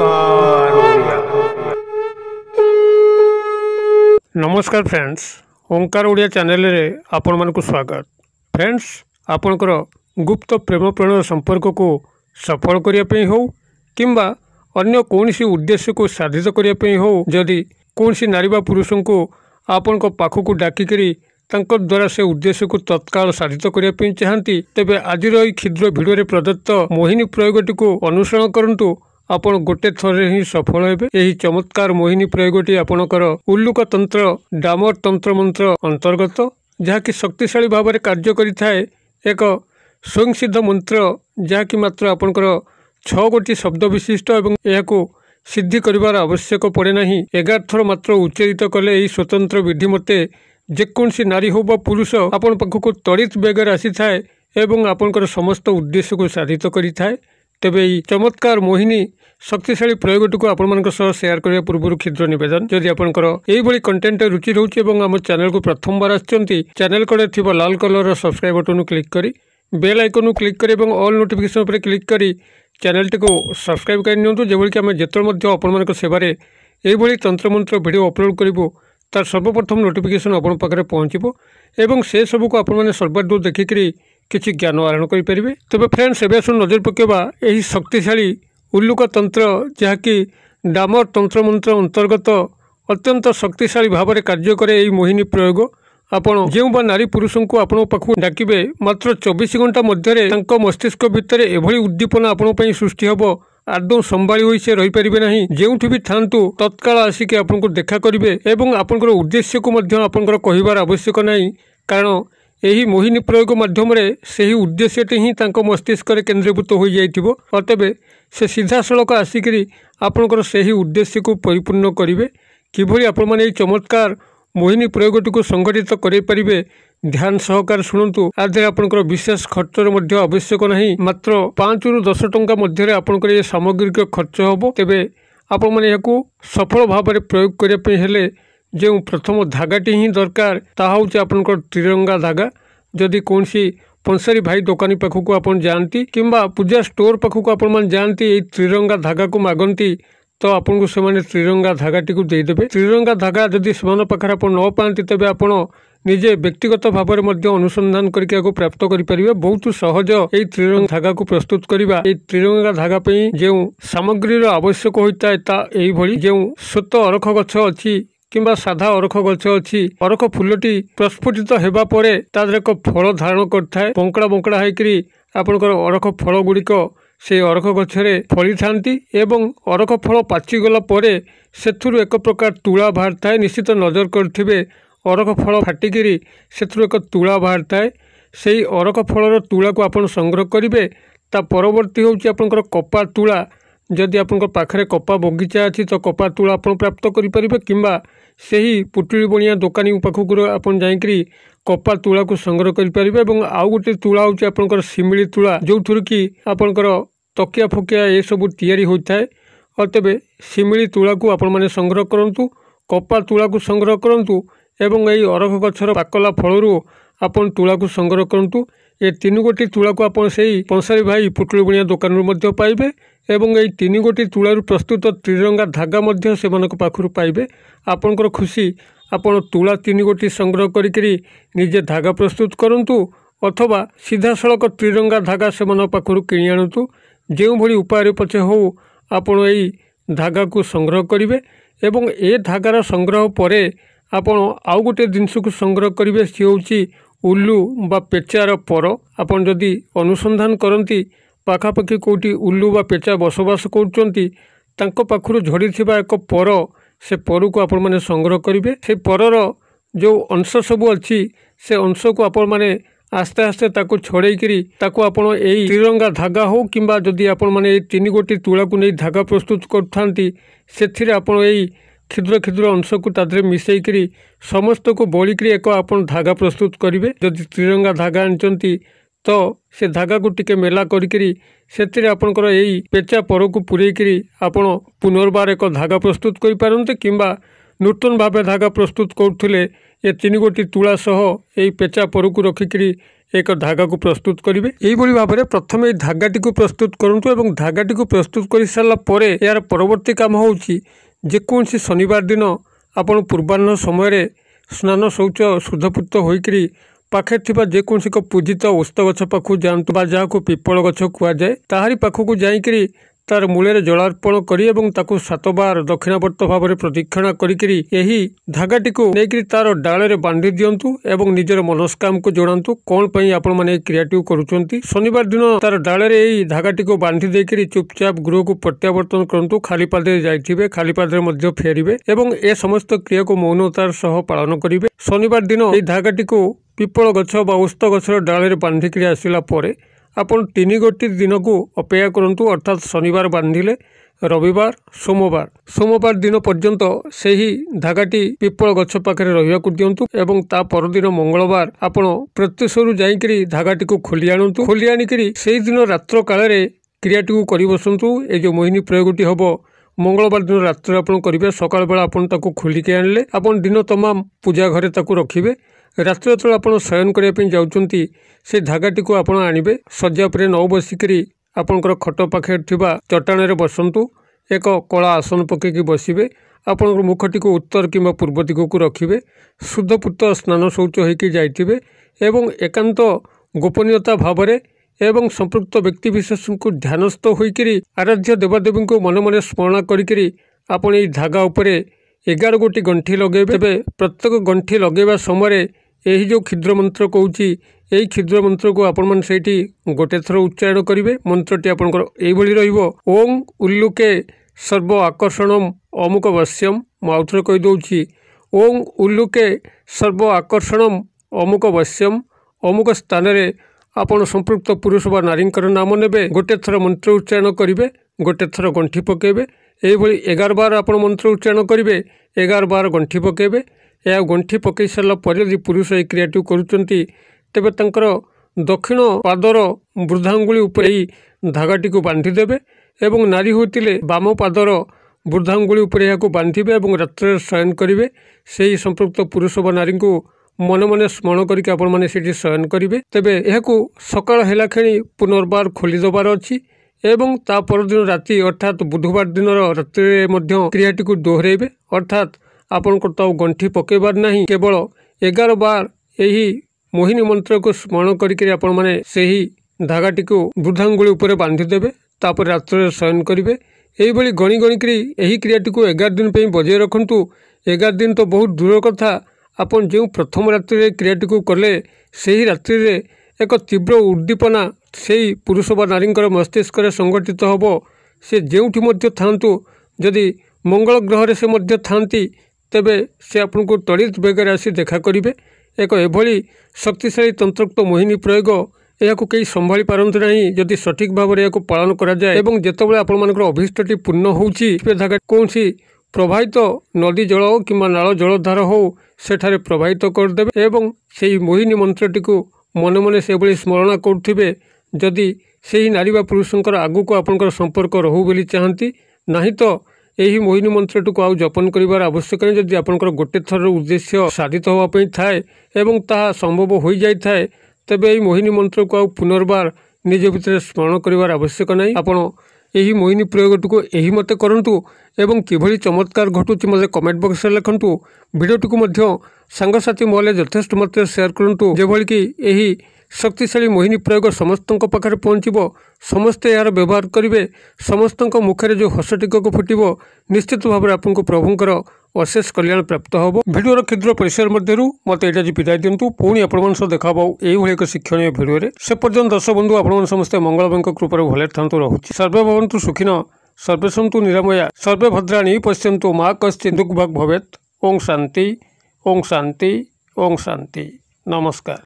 ओंकार नमस्कार फ्रेंड्स ओंकार ओडिया चैनल रे आपण मानको स्वागत फ्रेंड्स आपणकर गुप्त प्रेम प्रण संपर्क को सफल करिया पे हो किंबा अन्य कोनसी उद्देश्य को साधित करिया पे हो जदि कोनसी नारी बा पुरुष को आपण को पाखु को डाकी करी तंक द्वारा से उद्देश्य को तत्काल साधित करिया पे चाहंती तबे आजर ई खिद्र भिडियो रे प्रदत्त मोहिनी प्रयोगटी को अनुसरण करंतु ଆପଣ ଗୋଟେ ଥରରେ ହିଁ ସଫଳ ହେବେ ଏହି ଚମତ୍କାର ମୋହିନୀ ପ୍ରୟୋଗଟି ଆପଣଙ୍କର ଉଲ୍ଲୁକତନ୍ତ୍ର ଡାମର ତନ୍ତ୍ର ମନ୍ତ୍ର ଅନ୍ତର୍ଗତ ଯାହାକି ଶକ୍ତିଶାଳୀ ଭାବରେ କାର୍ଯ୍ୟ କରିଥାଏ ଏକ ସ୍ୱୟଂସିଦ୍ଧ ମନ୍ତ୍ର ଯାହାକି ମାତ୍ର ଆପଣଙ୍କର ଛଅ ଗୋଟି ଶବ୍ଦ ବିଶିଷ୍ଟ ଏବଂ ଏହାକୁ ସିଦ୍ଧି କରିବାର ଆବଶ୍ୟକ ପଡ଼େ ନାହିଁ ଏଗାର ଥର ମାତ୍ର ଉଚ୍ଚାରିତ କଲେ ଏହି ସ୍ୱତନ୍ତ୍ର ବିଧି ମୋତେ ଯେକୌଣସି ନାରୀ ହେଉ ବା ପୁରୁଷ ଆପଣଙ୍କ ପାଖକୁ ତ୍ୱରିତ ବେଗରେ ଆସିଥାଏ ଏବଂ ଆପଣଙ୍କର ସମସ୍ତ ଉଦ୍ଦେଶ୍ୟକୁ ସାଧିତ କରିଥାଏ ତେବେ ଏହି ଚମତ୍କାର ମୋହିନୀ ଶକ୍ତିଶାଳୀ ପ୍ରୟୋଗଟିକୁ ଆପଣମାନଙ୍କ ସହ ସେୟାର କରିବା ପୂର୍ବରୁ କ୍ଷୁଦ୍ର ନିବେଦନ ଯଦି ଆପଣଙ୍କର ଏହିଭଳି କଣ୍ଟେଣ୍ଟ ରୁଚି ରହୁଛି ଏବଂ ଆମ ଚ୍ୟାନେଲକୁ ପ୍ରଥମବାର ଆସିଛନ୍ତି ଚ୍ୟାନେଲ କଡ଼େ ଥିବା ଲାଲ କଲର୍ର ସବସ୍କ୍ରାଇବ୍ ବଟନ୍କୁ କ୍ଲିକ୍ କରି ବେଲ୍ ଆଇକନ୍କୁ କ୍ଲିକ୍ କରି ଏବଂ ଅଲ୍ ନୋଟିଫିକେସନ୍ ଉପରେ କ୍ଲିକ୍ କରି ଚ୍ୟାନେଲଟିକୁ ସବସ୍କ୍ରାଇବ୍ କରି ନିଅନ୍ତୁ ଯେଭଳି କି ଆମେ ଯେତେବେଳେ ମଧ୍ୟ ଆପଣମାନଙ୍କ ସେବାରେ ଏହିଭଳି ତନ୍ତ୍ରମନ୍ତ୍ର ଭିଡ଼ିଓ ଅପଲୋଡ଼ କରିବୁ ତାର ସର୍ବପ୍ରଥମ ନୋଟିଫିକେସନ୍ ଆପଣଙ୍କ ପାଖରେ ପହଞ୍ଚିବ ଏବଂ ସେସବୁକୁ ଆପଣମାନେ ସର୍ବାଧିକ ଦେଖିକରି କିଛି ଜ୍ଞାନ ଆହରଣ କରିପାରିବେ ତେବେ ଫ୍ରେଣ୍ଡସ୍ ଏବେ ଆସୁ ନଜର ପକାଇବା ଏହି ଶକ୍ତିଶାଳୀ ଉଲ୍ଲୁକ ତନ୍ତ୍ର ଯାହାକି ଡାମର ତନ୍ତ୍ରମନ୍ତ୍ର ଅନ୍ତର୍ଗତ ଅତ୍ୟନ୍ତ ଶକ୍ତିଶାଳୀ ଭାବରେ କାର୍ଯ୍ୟ କରେ ଏହି ମୋହିନୀ ପ୍ରୟୋଗ ଆପଣ ଯେଉଁ ବା ନାରୀ ପୁରୁଷଙ୍କୁ ଆପଣଙ୍କ ପାଖକୁ ଡାକିବେ ମାତ୍ର ଚବିଶ ଘଣ୍ଟା ମଧ୍ୟରେ ତାଙ୍କ ମସ୍ତିଷ୍କ ଭିତରେ ଏଭଳି ଉଦ୍ଦୀପନା ଆପଣଙ୍କ ପାଇଁ ସୃଷ୍ଟି ହେବ ଆଦୌ ସମ୍ଭାଳି ହୋଇ ସେ ରହିପାରିବେ ନାହିଁ ଯେଉଁଠି ବି ଥାଆନ୍ତୁ ତତ୍କାଳ ଆସିକି ଆପଣଙ୍କୁ ଦେଖା କରିବେ ଏବଂ ଆପଣଙ୍କର ଉଦ୍ଦେଶ୍ୟକୁ ମଧ୍ୟ ଆପଣଙ୍କର କହିବାର ଆବଶ୍ୟକ ନାହିଁ କାରଣ ଏହି ମୋହିନୀ ପ୍ରୟୋଗ ମାଧ୍ୟମରେ ସେହି ଉଦ୍ଦେଶ୍ୟଟି ହିଁ ତାଙ୍କ ମସ୍ତିଷ୍କରେ କେନ୍ଦ୍ରୀଭୂତ ହୋଇଯାଇଥିବ ତେବେ ସେ ସିଧାସଳଖ ଆସିକରି ଆପଣଙ୍କର ସେହି ଉଦ୍ଦେଶ୍ୟକୁ ପରିପୂର୍ଣ୍ଣ କରିବେ କିଭଳି ଆପଣମାନେ ଏହି ଚମତ୍କାର ମୋହିନୀ ପ୍ରୟୋଗଟିକୁ ସଂଗଠିତ କରାଇପାରିବେ ଧ୍ୟାନ ସହକାରେ ଶୁଣନ୍ତୁ ଦେହରେ ଆପଣଙ୍କର ବିଶେଷ ଖର୍ଚ୍ଚର ମଧ୍ୟ ଆବଶ୍ୟକ ନାହିଁ ମାତ୍ର ପାଞ୍ଚରୁ ଦଶ ଟଙ୍କା ମଧ୍ୟରେ ଆପଣଙ୍କର ଏ ସାମଗ୍ରିକ ଖର୍ଚ୍ଚ ହେବ ତେବେ ଆପଣମାନେ ଏହାକୁ ସଫଳ ଭାବରେ ପ୍ରୟୋଗ କରିବା ପାଇଁ ହେଲେ ଯେଉଁ ପ୍ରଥମ ଧାଗାଟି ହିଁ ଦରକାର ତାହା ହେଉଛି ଆପଣଙ୍କର ତ୍ରିରଙ୍ଗା ଧାଗା ଯଦି କୌଣସି ପନସାରୀ ଭାଇ ଦୋକାନୀ ପାଖକୁ ଆପଣ ଯାଆନ୍ତି କିମ୍ବା ପୂଜା ଷ୍ଟୋର୍ ପାଖକୁ ଆପଣମାନେ ଯାଆନ୍ତି ଏଇ ତ୍ରିରଙ୍ଗା ଧାଗାକୁ ମାଗନ୍ତି ତ ଆପଣଙ୍କୁ ସେମାନେ ତ୍ରିରଙ୍ଗା ଧାଗାଟିକୁ ଦେଇଦେବେ ତ୍ରିରଙ୍ଗା ଧାଗା ଯଦି ସେମାନଙ୍କ ପାଖରେ ଆପଣ ନ ପାଆନ୍ତି ତେବେ ଆପଣ ନିଜେ ବ୍ୟକ୍ତିଗତ ଭାବରେ ମଧ୍ୟ ଅନୁସନ୍ଧାନ କରିକି ଏହାକୁ ପ୍ରାପ୍ତ କରିପାରିବେ ବହୁତ ସହଜ ଏଇ ତ୍ରିରଙ୍ଗା ଧାଗାକୁ ପ୍ରସ୍ତୁତ କରିବା ଏଇ ତ୍ରିରଙ୍ଗା ଧାଗା ପାଇଁ ଯେଉଁ ସାମଗ୍ରୀର ଆବଶ୍ୟକ ହୋଇଥାଏ ତା ଏଇଭଳି ଯେଉଁ ସ୍ୱତ ଅରଖ ଗଛ ଅଛି କିମ୍ବା ସାଧା ଅରଖ ଗଛ ଅଛି ଅରଖ ଫୁଲଟି ପ୍ରସ୍ଫୁଟିତ ହେବା ପରେ ତା ଦେହରେ ଏକ ଫଳ ଧାରଣ କରିଥାଏ ବଙ୍କଡ଼ା ବଙ୍କଡ଼ା ହୋଇକରି ଆପଣଙ୍କର ଅରଖ ଫଳ ଗୁଡ଼ିକ ସେଇ ଅରଖ ଗଛରେ ଫଳିଥାନ୍ତି ଏବଂ ଅରଖ ଫଳ ପାଚିଗଲା ପରେ ସେଥିରୁ ଏକ ପ୍ରକାର ତୁଳା ବାହାରିଥାଏ ନିଶ୍ଚିତ ନଜର କରିଥିବେ ଅରଖ ଫଳ ଫାଟିକିରି ସେଥିରୁ ଏକ ତୁଳା ବାହାରିଥାଏ ସେହି ଅରଖ ଫଳର ତୁଳାକୁ ଆପଣ ସଂଗ୍ରହ କରିବେ ତା ପରବର୍ତ୍ତୀ ହେଉଛି ଆପଣଙ୍କର କପା ତୁଳା ଯଦି ଆପଣଙ୍କ ପାଖରେ କପା ବଗିଚା ଅଛି ତ କପା ତୁଳା ଆପଣ ପ୍ରାପ୍ତ କରିପାରିବେ କିମ୍ବା ସେହି ପୁଟୁଳି ବଣିଆ ଦୋକାନୀ ପାଖକୁ ଆପଣ ଯାଇକରି କପା ତୁଳାକୁ ସଂଗ୍ରହ କରିପାରିବେ ଏବଂ ଆଉ ଗୋଟେ ତୁଳା ହେଉଛି ଆପଣଙ୍କର ଶିମିଳି ତୁଳା ଯେଉଁଥିରୁ କି ଆପଣଙ୍କର ତକିଆ ଫକିଆ ଏସବୁ ତିଆରି ହୋଇଥାଏ ଓ ତେବେ ଶିମିଳି ତୁଳାକୁ ଆପଣମାନେ ସଂଗ୍ରହ କରନ୍ତୁ କପା ତୁଳାକୁ ସଂଗ୍ରହ କରନ୍ତୁ ଏବଂ ଏହି ଅରଖ ଗଛର ପାକଲା ଫଳରୁ ଆପଣ ତୁଳାକୁ ସଂଗ୍ରହ କରନ୍ତୁ ଏ ତିନି ଗୋଟି ତୁଳାକୁ ଆପଣ ସେହି ପଞ୍ଚାରୀ ଭାଇ ପୁଟୁଳି ବଣିଆ ଦୋକାନରୁ ମଧ୍ୟ ପାଇବେ ଏବଂ ଏହି ତିନି ଗୋଟି ତୁଳାରୁ ପ୍ରସ୍ତୁତ ତ୍ରିରଙ୍ଗା ଧାଗା ମଧ୍ୟ ସେମାନଙ୍କ ପାଖରୁ ପାଇବେ ଆପଣଙ୍କର ଖୁସି ଆପଣ ତୁଳା ତିନି ଗୋଟି ସଂଗ୍ରହ କରିକିରି ନିଜେ ଧାଗା ପ୍ରସ୍ତୁତ କରନ୍ତୁ ଅଥବା ସିଧାସଳଖ ତ୍ରିରଙ୍ଗା ଧାଗା ସେମାନଙ୍କ ପାଖରୁ କିଣି ଆଣନ୍ତୁ ଯେଉଁଭଳି ଉପାୟରେ ପଛେ ହେଉ ଆପଣ ଏହି ଧାଗାକୁ ସଂଗ୍ରହ କରିବେ ଏବଂ ଏ ଧାଗାର ସଂଗ୍ରହ ପରେ ଆପଣ ଆଉ ଗୋଟିଏ ଜିନିଷକୁ ସଂଗ୍ରହ କରିବେ ସେ ହେଉଛି ଉଲୁ ବା ପେଚାର ପର ଆପଣ ଯଦି ଅନୁସନ୍ଧାନ କରନ୍ତି ପାଖାପାଖି କେଉଁଠି ଉଲ୍ଲୁ ବା ପେଚା ବସବାସ କରୁଛନ୍ତି ତାଙ୍କ ପାଖରୁ ଝଡ଼ିଥିବା ଏକ ପର ସେ ପରକୁ ଆପଣମାନେ ସଂଗ୍ରହ କରିବେ ସେ ପରର ଯେଉଁ ଅଂଶ ସବୁ ଅଛି ସେ ଅଂଶକୁ ଆପଣମାନେ ଆସ୍ତେ ଆସ୍ତେ ତାକୁ ଛଡ଼େଇକିରି ତାକୁ ଆପଣ ଏଇ ତ୍ରିରଙ୍ଗା ଧାଗା ହେଉ କିମ୍ବା ଯଦି ଆପଣମାନେ ଏଇ ତିନି ଗୋଟି ତୁଳାକୁ ନେଇ ଧାଗା ପ୍ରସ୍ତୁତ କରୁଥାନ୍ତି ସେଥିରେ ଆପଣ ଏଇ କ୍ଷୁଦ୍ର କ୍ଷୁଦ୍ର ଅଂଶକୁ ତା ଦେହରେ ମିଶାଇକିରି ସମସ୍ତଙ୍କୁ ବଳିକିରି ଏକ ଆପଣ ଧାଗା ପ୍ରସ୍ତୁତ କରିବେ ଯଦି ତ୍ରିରଙ୍ଗା ଧାଗା ଆଣିଛନ୍ତି ତ ସେ ଧାଗାକୁ ଟିକେ ମେଲା କରିକିରି ସେଥିରେ ଆପଣଙ୍କର ଏଇ ପେଚା ପରକୁ ପୁରେଇକିରି ଆପଣ ପୁନର୍ବାର ଏକ ଧାଗା ପ୍ରସ୍ତୁତ କରିପାରନ୍ତେ କିମ୍ବା ନୂତନ ଭାବେ ଧାଗା ପ୍ରସ୍ତୁତ କରୁଥିଲେ ଏ ତିନି ଗୋଟି ତୁଳା ସହ ଏଇ ପେଚା ପରକୁ ରଖିକିରି ଏକ ଧାଗାକୁ ପ୍ରସ୍ତୁତ କରିବେ ଏହିଭଳି ଭାବରେ ପ୍ରଥମେ ଏଇ ଧାଗାଟିକୁ ପ୍ରସ୍ତୁତ କରନ୍ତୁ ଏବଂ ଧାଗାଟିକୁ ପ୍ରସ୍ତୁତ କରିସାରିଲା ପରେ ଏହାର ପରବର୍ତ୍ତୀ କାମ ହେଉଛି ଯେକୌଣସି ଶନିବାର ଦିନ ଆପଣ ପୂର୍ବାହ୍ନ ସମୟରେ ସ୍ନାନ ଶୌଚ ଶୁଦ୍ଧପୂତ ହୋଇକରି ପାଖରେ ଥିବା ଯେକୌଣସି ଏକ ପୂଜିତ ଓସ୍ତ ଗଛ ପାଖକୁ ଯାଆନ୍ତୁ ବା ଯାହାକୁ ପିପଳ ଗଛ କୁହାଯାଏ ତାହାରି ପାଖକୁ ଯାଇକରି তার মূলের জলার্পণ করি এবং তাকে সাতবার দক্ষিণাবর্ত ভাবে প্রদক্ষিণা করি এই ধাগাটিকে নেই তার ডাড়ে বাঁধি দিও এবং নিজের মনস্কামকে জনাতু কম পাই আপন মানে এই ক্রিয়াটি করছেন শনিবার দিন তার ডাড়ে এই ধাগাটিকে বাঁধি দিয়ে চুপচাপ গৃহকু প্রত্যাবর্তন করতু খালি পাদে যাই খালি পাদে ফেরবে এবং এ সমস্ত ক্রিয়াকে মৌনতার সহ পালন করবে শনিবার দিন এই ধাগাটিকে পিপল গছ বা উস্ত গছর ডাড়ে বাঁধিকি আসলা পরে ଆପଣ ତିନି ଗୋଟି ଦିନକୁ ଅପେକ୍ଷା କରନ୍ତୁ ଅର୍ଥାତ୍ ଶନିବାର ବାନ୍ଧିଲେ ରବିବାର ସୋମବାର ସୋମବାର ଦିନ ପର୍ଯ୍ୟନ୍ତ ସେହି ଧାଗାଟି ପିପଳ ଗଛ ପାଖରେ ରହିବାକୁ ଦିଅନ୍ତୁ ଏବଂ ତା ପରଦିନ ମଙ୍ଗଳବାର ଆପଣ ପ୍ରତ୍ୟୁଷରୁ ଯାଇକରି ଧାଗାଟିକୁ ଖୋଲି ଆଣନ୍ତୁ ଖୋଲି ଆଣିକରି ସେହିଦିନ ରାତ୍ର କାଳରେ କ୍ରିୟାଟିକୁ କରିବସନ୍ତୁ ଏ ଯେଉଁ ମୋହିନୀ ପ୍ରୟୋଗଟି ହେବ ମଙ୍ଗଳବାର ଦିନ ରାତ୍ରରେ ଆପଣ କରିବେ ସକାଳ ବେଳା ଆପଣ ତାକୁ ଖୋଲିକି ଆଣିଲେ ଆପଣ ଦିନ ତମାମ ପୂଜା ଘରେ ତାକୁ ରଖିବେ ରାତ୍ର ଯେତେବେଳେ ଆପଣ ଶୟନ କରିବା ପାଇଁ ଯାଉଛନ୍ତି ସେ ଧାଗାଟିକୁ ଆପଣ ଆଣିବେ ଶଯ୍ୟା ଉପରେ ନ ବସିକରି ଆପଣଙ୍କର ଖଟ ପାଖରେ ଥିବା ଚଟାଣରେ ବସନ୍ତୁ ଏକ କଳା ଆସନ ପକାଇକି ବସିବେ ଆପଣଙ୍କ ମୁଖଟିକୁ ଉତ୍ତର କିମ୍ବା ପୂର୍ବ ଦିଗକୁ ରଖିବେ ଶୁଦ୍ଧପୂତ ସ୍ନାନ ଶୌଚ ହୋଇକି ଯାଇଥିବେ ଏବଂ ଏକାନ୍ତ ଗୋପନୀୟତା ଭାବରେ ଏବଂ ସମ୍ପୃକ୍ତ ବ୍ୟକ୍ତିବିଶେଷଙ୍କୁ ଧ୍ୟାନସ୍ଥ ହୋଇକରି ଆରାଧ୍ୟ ଦେବାଦେବୀଙ୍କୁ ମନେ ମନେ ସ୍ମରଣ କରିକରି ଆପଣ ଏହି ଧାଗା ଉପରେ ଏଗାର ଗୋଟି ଗଣ୍ଠି ଲଗାଇବେ ତେବେ ପ୍ରତ୍ୟେକ ଗଣ୍ଠି ଲଗାଇବା ସମୟରେ ଏହି ଯେଉଁ କ୍ଷୁଦ୍ର ମନ୍ତ୍ର କହୁଛି ଏହି କ୍ଷୁଦ୍ର ମନ୍ତ୍ରକୁ ଆପଣମାନେ ସେଇଠି ଗୋଟେ ଥର ଉଚ୍ଚାରଣ କରିବେ ମନ୍ତ୍ରଟି ଆପଣଙ୍କର ଏଇଭଳି ରହିବ ଓଂ ଉଲ୍ଲୁକେ ସର୍ବ ଆକର୍ଷଣ ଅମୁକ ବଶ୍ୟମ୍ ମୁଁ ଆଉ ଥରେ କହିଦେଉଛି ଓଂ ଉଲ୍ଲୁକେ ସର୍ବ ଆକର୍ଷଣ ଅମୁକ ବଶ୍ୟମ୍ ଅମୁକ ସ୍ଥାନରେ ଆପଣ ସମ୍ପୃକ୍ତ ପୁରୁଷ ବା ନାରୀଙ୍କର ନାମ ନେବେ ଗୋଟେ ଥର ମନ୍ତ୍ର ଉଚ୍ଚାରଣ କରିବେ ଗୋଟେ ଥର ଗଣ୍ଠି ପକାଇବେ ଏହିଭଳି ଏଗାର ବାର ଆପଣ ମନ୍ତ୍ର ଉଚ୍ଚାରଣ କରିବେ ଏଗାର ବାର ଗଣ୍ଠି ପକାଇବେ ଏହା ଗଣ୍ଠି ପକାଇ ସାରିଲା ପରେ ଯଦି ପୁରୁଷ ଏହି କ୍ରିୟାଟିକୁ କରୁଛନ୍ତି ତେବେ ତାଙ୍କର ଦକ୍ଷିଣ ପାଦର ବୃଦ୍ଧାଙ୍ଗୁଳି ଉପରେ ଏହି ଧାଗାଟିକୁ ବାନ୍ଧିଦେବେ ଏବଂ ନାରୀ ହୋଇଥିଲେ ବାମ ପାଦର ବୃଦ୍ଧାଙ୍ଗୁଳି ଉପରେ ଏହାକୁ ବାନ୍ଧିବେ ଏବଂ ରାତ୍ରରେ ଶୟନ କରିବେ ସେହି ସମ୍ପୃକ୍ତ ପୁରୁଷ ବା ନାରୀଙ୍କୁ ମନେ ମନେ ସ୍ମରଣ କରିକି ଆପଣମାନେ ସେଠି ଶୟନ କରିବେ ତେବେ ଏହାକୁ ସକାଳ ହେଲା କ୍ଷଣି ପୁନର୍ବାର ଖୋଲିଦେବାର ଅଛି ଏବଂ ତା ପରଦିନ ରାତି ଅର୍ଥାତ୍ ବୁଧବାର ଦିନର ରାତିରେ ମଧ୍ୟ କ୍ରିୟାଟିକୁ ଦୋହରାଇବେ ଅର୍ଥାତ୍ ଆପଣଙ୍କର ତ ଆଉ ଗଣ୍ଠି ପକାଇବାର ନାହିଁ କେବଳ ଏଗାର ବାର ଏହି ମୋହିନୀ ମନ୍ତ୍ରକୁ ସ୍ମରଣ କରିକି ଆପଣମାନେ ସେହି ଧାଗାଟିକୁ ବୃଦ୍ଧାଙ୍ଗୁଳି ଉପରେ ବାନ୍ଧିଦେବେ ତାପରେ ରାତ୍ରରେ ଶୟନ କରିବେ ଏହିଭଳି ଗଣି ଗଣିକରି ଏହି କ୍ରିୟାଟିକୁ ଏଗାର ଦିନ ପାଇଁ ବଜାୟ ରଖନ୍ତୁ ଏଗାର ଦିନ ତ ବହୁତ ଦୂର କଥା ଆପଣ ଯେଉଁ ପ୍ରଥମ ରାତ୍ରିରେ କ୍ରିୟାଟିକୁ କଲେ ସେହି ରାତ୍ରିରେ ଏକ ତୀବ୍ର ଉଦ୍ଦୀପନା ସେଇ ପୁରୁଷ ବା ନାରୀଙ୍କର ମସ୍ତିଷ୍କରେ ସଂଗଠିତ ହେବ ସେ ଯେଉଁଠି ମଧ୍ୟ ଥାଆନ୍ତୁ ଯଦି ମଙ୍ଗଳ ଗ୍ରହରେ ସେ ମଧ୍ୟ ଥାଆନ୍ତି ତେବେ ସେ ଆପଣଙ୍କୁ ତଳିତ ବେଗରେ ଆସି ଦେଖା କରିବେ ଏକ ଏଭଳି ଶକ୍ତିଶାଳୀ ତନ୍ତ୍ରୁକ୍ତ ମୋହିନୀ ପ୍ରୟୋଗ ଏହାକୁ କେହି ସମ୍ଭାଳି ପାରନ୍ତି ନାହିଁ ଯଦି ସଠିକ୍ ଭାବରେ ଏହାକୁ ପାଳନ କରାଯାଏ ଏବଂ ଯେତେବେଳେ ଆପଣମାନଙ୍କର ଅଭୀଷ୍ଟଟି ପୂର୍ଣ୍ଣ ହେଉଛି ଜାଗା କୌଣସି ପ୍ରବାହିତ ନଦୀ ଜଳ ହେଉ କିମ୍ବା ନାଳ ଜଳଧାର ହେଉ ସେଠାରେ ପ୍ରବାହିତ କରିଦେବେ ଏବଂ ସେହି ମୋହିନୀ ମନ୍ତ୍ରଟିକୁ ମନେ ମନେ ସେଭଳି ସ୍ମରଣ କରୁଥିବେ ଯଦି ସେହି ନାରୀ ବା ପୁରୁଷଙ୍କର ଆଗକୁ ଆପଣଙ୍କର ସମ୍ପର୍କ ରହୁ ବୋଲି ଚାହାନ୍ତି ନାହିଁ ତ ଏହି ମୋହିନୀ ମନ୍ତ୍ରଟିକୁ ଆଉ ଜପନ କରିବାର ଆବଶ୍ୟକ ନାହିଁ ଯଦି ଆପଣଙ୍କର ଗୋଟେ ଥରର ଉଦ୍ଦେଶ୍ୟ ସାଧିତ ହେବା ପାଇଁ ଥାଏ ଏବଂ ତାହା ସମ୍ଭବ ହୋଇଯାଇଥାଏ ତେବେ ଏହି ମୋହିନୀ ମନ୍ତ୍ରକୁ ଆଉ ପୁନର୍ବାର ନିଜ ଭିତରେ ସ୍ମରଣ କରିବାର ଆବଶ୍ୟକ ନାହିଁ ଆପଣ ଏହି ମୋହିନୀ ପ୍ରୟୋଗଟିକୁ ଏହି ମତେ କରନ୍ତୁ ଏବଂ କିଭଳି ଚମତ୍କାର ଘଟୁଛି ମୋତେ କମେଣ୍ଟ ବକ୍ସରେ ଲେଖନ୍ତୁ ଭିଡ଼ିଓଟିକୁ ମଧ୍ୟ ସାଙ୍ଗସାଥି ମହଲେ ଯଥେଷ୍ଟ ମାତ୍ରାରେ ସେୟାର କରନ୍ତୁ ଯେଭଳିକି ଏହି ଶକ୍ତିଶାଳୀ ମୋହିନୀ ପ୍ରୟୋଗ ସମସ୍ତଙ୍କ ପାଖରେ ପହଞ୍ଚିବ ସମସ୍ତେ ଏହାର ବ୍ୟବହାର କରିବେ ସମସ୍ତଙ୍କ ମୁଖରେ ଯେଉଁ ହସ ଟିକକୁ ଫୁଟିବ ନିଶ୍ଚିତ ଭାବରେ ଆପଣଙ୍କୁ ପ୍ରଭୁଙ୍କର ଅଶେଷ କଲ୍ୟାଣ ପ୍ରାପ୍ତ ହେବ ଭିଡ଼ିଓର କ୍ଷୁଦ୍ର ପରିସର ମଧ୍ୟରୁ ମୋତେ ଏଇଟା ଆଜି ବିଦାୟ ଦିଅନ୍ତୁ ପୁଣି ଆପଣମାନଙ୍କ ସହ ଦେଖାହେବ ଏହିଭଳି ଏକ ଶିକ୍ଷଣୀୟ ଭିଡ଼ିଓରେ ସେ ପର୍ଯ୍ୟନ୍ତ ଦର୍ଶକ ବନ୍ଧୁ ଆପଣମାନେ ସମସ୍ତେ ମଙ୍ଗଳବାଙ୍କ କୃପାରୁ ଭଲରେ ଥାନ୍ତୁ ରହୁଛି ସର୍ବେ ଭବନ୍ତୁ ସୁଖୀନ ସର୍ବେଶନ୍ତୁ ନିରାମୟା ସର୍ବେ ଭଦ୍ରାଣୀ ପଶ୍ୟନ୍ତୁ ମା କଶ୍ଚି ଦୁଃଖ ଭବେତ୍ ଓଂ ଶାନ୍ତି ଓଂ ଶାନ୍ତି ଓଂ ଶାନ୍ତି ନମସ୍କାର